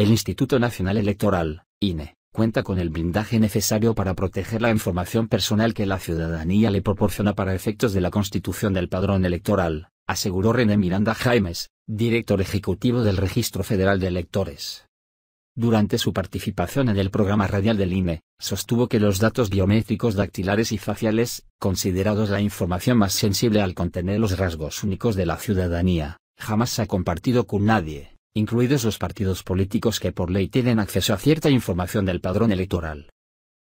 El Instituto Nacional Electoral, INE, cuenta con el blindaje necesario para proteger la información personal que la ciudadanía le proporciona para efectos de la constitución del padrón electoral, aseguró René Miranda Jaimes, director ejecutivo del Registro Federal de Electores. Durante su participación en el programa radial del INE, sostuvo que los datos biométricos dactilares y faciales, considerados la información más sensible al contener los rasgos únicos de la ciudadanía, jamás se ha compartido con nadie incluidos los partidos políticos que por ley tienen acceso a cierta información del padrón electoral.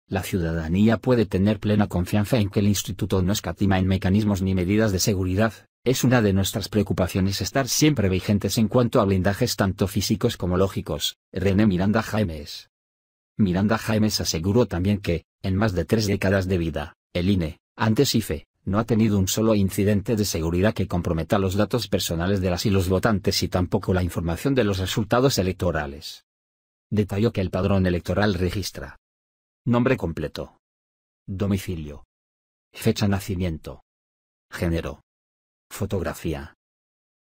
La ciudadanía puede tener plena confianza en que el Instituto no escatima en mecanismos ni medidas de seguridad, es una de nuestras preocupaciones estar siempre vigentes en cuanto a blindajes tanto físicos como lógicos, René Miranda Jaimes. Miranda Jaimes aseguró también que, en más de tres décadas de vida, el INE, antes IFE, no ha tenido un solo incidente de seguridad que comprometa los datos personales de las y los votantes y tampoco la información de los resultados electorales. Detalló que el padrón electoral registra nombre completo, domicilio, fecha nacimiento, género, fotografía,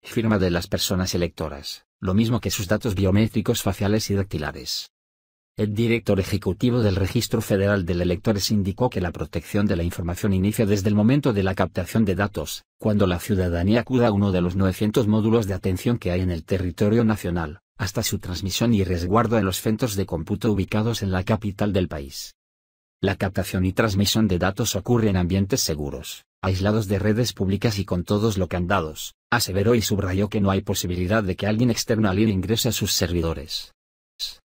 firma de las personas electoras, lo mismo que sus datos biométricos faciales y dactilares. El director ejecutivo del Registro Federal de Electores indicó que la protección de la información inicia desde el momento de la captación de datos, cuando la ciudadanía acuda a uno de los 900 módulos de atención que hay en el territorio nacional, hasta su transmisión y resguardo en los centros de cómputo ubicados en la capital del país. La captación y transmisión de datos ocurre en ambientes seguros, aislados de redes públicas y con todos los candados, aseveró y subrayó que no hay posibilidad de que alguien externo al ingrese a sus servidores.